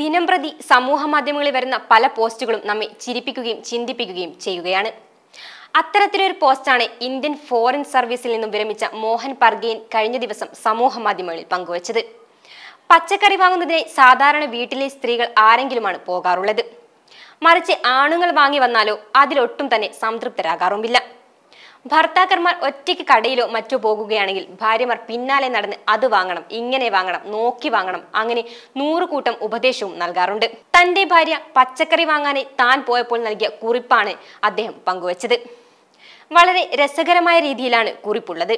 ദിനം പ്രതി സമൂഹ മാധ്യമങ്ങളിൽ വരുന്ന പല പോസ്റ്റുകളും നമ്മെ ചിരിപ്പിക്കുകയും ചിന്തിപ്പിക്കുകയും ചെയ്യുകയാണ് അത്തരത്തിലൊരു പോസ്റ്റാണ് ഇന്ത്യൻ ഫോറിൻ സർവീസിൽ നിന്നും വിരമിച്ച മോഹൻ പർഗേൻ കഴിഞ്ഞ ദിവസം സമൂഹ മാധ്യമങ്ങളിൽ പങ്കുവച്ചത് പച്ചക്കറി വാങ്ങുന്നതിനെ സാധാരണ വീട്ടിലെ സ്ത്രീകൾ ആരെങ്കിലുമാണ് പോകാറുള്ളത് മറിച്ച് ആണുങ്ങൾ വാങ്ങി വന്നാലോ അതിലൊട്ടും തന്നെ സംതൃപ്തരാകാറുമില്ല ഭർത്താക്കന്മാർ ഒറ്റയ്ക്ക് കടയിലോ മറ്റോ പോകുകയാണെങ്കിൽ ഭാര്യമാർ പിന്നാലെ നടന്ന് അത് വാങ്ങണം ഇങ്ങനെ വാങ്ങണം നോക്കി വാങ്ങണം അങ്ങനെ നൂറുകൂട്ടം ഉപദേശവും നൽകാറുണ്ട് തന്റെ ഭാര്യ പച്ചക്കറി വാങ്ങാനായി താൻ പോയപ്പോൾ നൽകിയ കുറിപ്പാണ് അദ്ദേഹം പങ്കുവച്ചത് വളരെ രസകരമായ രീതിയിലാണ് കുറിപ്പുള്ളത്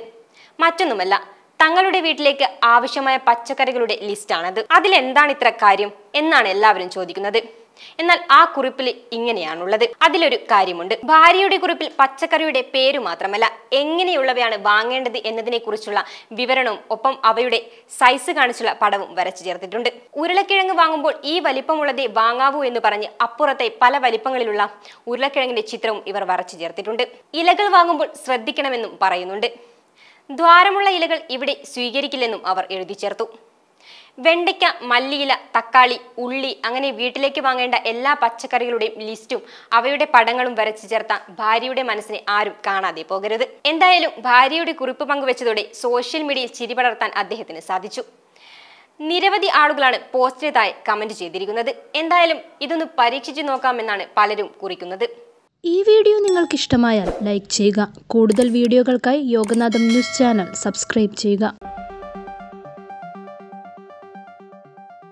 മറ്റൊന്നുമല്ല തങ്ങളുടെ വീട്ടിലേക്ക് ആവശ്യമായ പച്ചക്കറികളുടെ ലിസ്റ്റാണത് അതിലെന്താണ് ഇത്ര കാര്യം എന്നാണ് എല്ലാവരും ചോദിക്കുന്നത് എന്നാൽ ആ കുറിപ്പിൽ ഇങ്ങനെയാണുള്ളത് അതിലൊരു കാര്യമുണ്ട് ഭാര്യയുടെ കുറിപ്പിൽ പച്ചക്കറിയുടെ പേര് മാത്രമല്ല എങ്ങനെയുള്ളവയാണ് വാങ്ങേണ്ടത് എന്നതിനെ കുറിച്ചുള്ള വിവരണവും ഒപ്പം അവയുടെ സൈസ് കാണിച്ചുള്ള പടവും വരച്ചു ചേർത്തിട്ടുണ്ട് ഉരുളക്കിഴങ്ങ് വാങ്ങുമ്പോൾ ഈ വലിപ്പമുള്ളതേ വാങ്ങാവൂ എന്ന് പറഞ്ഞ് അപ്പുറത്തെ പല വലിപ്പങ്ങളിലുള്ള ഉരുളക്കിഴങ്ങിന്റെ ചിത്രവും ഇവർ വരച്ചു ചേർത്തിട്ടുണ്ട് ഇലകൾ വാങ്ങുമ്പോൾ ശ്രദ്ധിക്കണമെന്നും പറയുന്നുണ്ട് ദ്വാരമുള്ള ഇലകൾ ഇവിടെ സ്വീകരിക്കില്ലെന്നും അവർ എഴുതി ചേർത്തു വെണ്ടയ്ക്ക മല്ലിയില തക്കാളി ഉള്ളി അങ്ങനെ വീട്ടിലേക്ക് വാങ്ങേണ്ട എല്ലാ പച്ചക്കറികളുടെയും ലിസ്റ്റും അവയുടെ പടങ്ങളും വരച്ചു ചേർത്ത ഭാര്യയുടെ മനസ്സിനെ ആരും കാണാതെ പോകരുത് എന്തായാലും ഭാര്യയുടെ കുറിപ്പ് പങ്കുവച്ചതോടെ സോഷ്യൽ മീഡിയയിൽ ചിരി പടർത്താൻ അദ്ദേഹത്തിന് സാധിച്ചു നിരവധി ആളുകളാണ് പോസ്റ്റിലേതായി കമന്റ് ചെയ്തിരിക്കുന്നത് എന്തായാലും ഇതൊന്ന് പരീക്ഷിച്ചു നോക്കാമെന്നാണ് പലരും കുറിക്കുന്നത് ഈ വീഡിയോ നിങ്ങൾക്ക് ഇഷ്ടമായാൽ ലൈക്ക് ചെയ്യുക കൂടുതൽ വീഡിയോകൾക്കായി യോഗനാഥം ന്യൂസ് ചാനൽ സബ്സ്ക്രൈബ് ചെയ്യുക